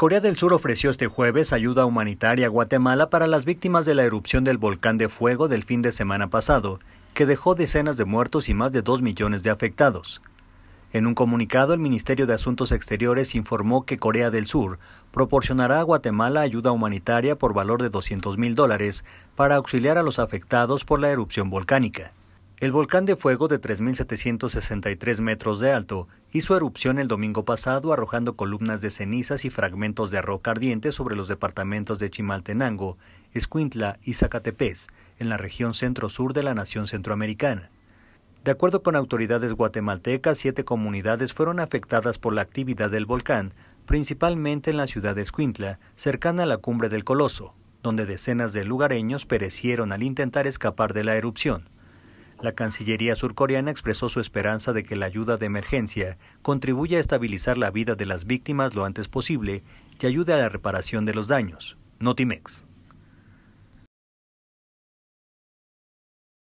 Corea del Sur ofreció este jueves ayuda humanitaria a Guatemala para las víctimas de la erupción del volcán de fuego del fin de semana pasado, que dejó decenas de muertos y más de dos millones de afectados. En un comunicado, el Ministerio de Asuntos Exteriores informó que Corea del Sur proporcionará a Guatemala ayuda humanitaria por valor de 200 mil dólares para auxiliar a los afectados por la erupción volcánica. El volcán de fuego de 3.763 metros de alto hizo erupción el domingo pasado arrojando columnas de cenizas y fragmentos de roca ardiente sobre los departamentos de Chimaltenango, Escuintla y Zacatepés, en la región centro-sur de la nación centroamericana. De acuerdo con autoridades guatemaltecas, siete comunidades fueron afectadas por la actividad del volcán, principalmente en la ciudad de Escuintla, cercana a la cumbre del Coloso, donde decenas de lugareños perecieron al intentar escapar de la erupción. La Cancillería surcoreana expresó su esperanza de que la ayuda de emergencia contribuya a estabilizar la vida de las víctimas lo antes posible y ayude a la reparación de los daños. Notimex.